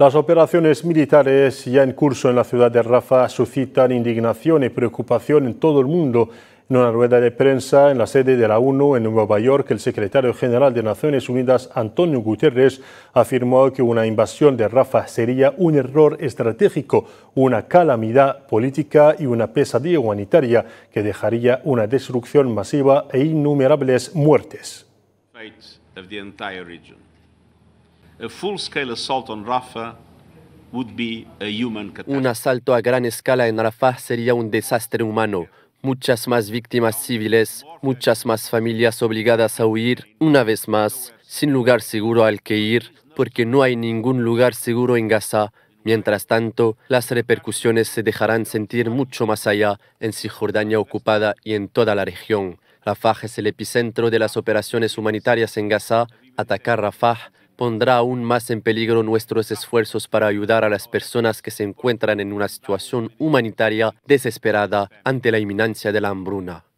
Las operaciones militares ya en curso en la ciudad de Rafa suscitan indignación y preocupación en todo el mundo. En una rueda de prensa en la sede de la ONU en Nueva York, el secretario general de Naciones Unidas, Antonio Guterres, afirmó que una invasión de Rafa sería un error estratégico, una calamidad política y una pesadilla humanitaria que dejaría una destrucción masiva e innumerables muertes. Un asalto a gran escala en Rafah sería un desastre humano. Muchas más víctimas civiles, muchas más familias obligadas a huir, una vez más, sin lugar seguro al que ir, porque no hay ningún lugar seguro en Gaza. Mientras tanto, las repercusiones se dejarán sentir mucho más allá, en Cisjordania ocupada y en toda la región. Rafah es el epicentro de las operaciones humanitarias en Gaza. Atacar Rafah pondrá aún más en peligro nuestros esfuerzos para ayudar a las personas que se encuentran en una situación humanitaria desesperada ante la inminencia de la hambruna.